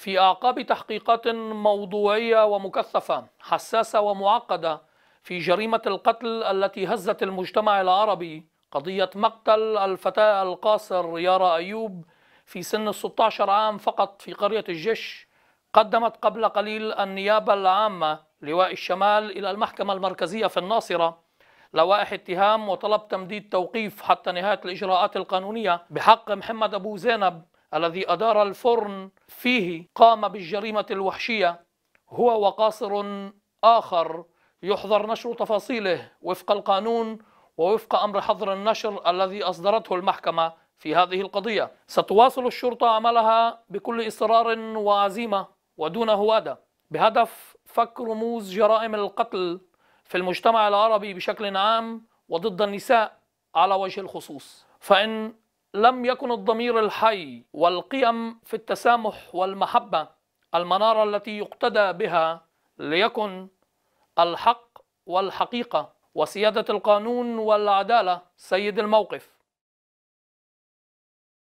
في أعقاب تحقيقات موضوعية ومكثفة حساسة ومعقدة في جريمة القتل التي هزت المجتمع العربي قضية مقتل الفتاة القاصر يارا أيوب في سن 16 عام فقط في قرية الجيش قدمت قبل قليل النيابة العامة لواء الشمال إلى المحكمة المركزية في الناصرة لوائح اتهام وطلب تمديد توقيف حتى نهاية الإجراءات القانونية بحق محمد أبو زينب الذي أدار الفرن فيه قام بالجريمة الوحشية هو وقاصر آخر يحظر نشر تفاصيله وفق القانون ووفق أمر حظر النشر الذي أصدرته المحكمة في هذه القضية ستواصل الشرطة عملها بكل إصرار وعزيمة ودون هوادة بهدف فك رموز جرائم القتل في المجتمع العربي بشكل عام وضد النساء على وجه الخصوص فإن لم يكن الضمير الحي والقيم في التسامح والمحبة المنارة التي يقتدى بها ليكن الحق والحقيقة وسيادة القانون والعدالة سيد الموقف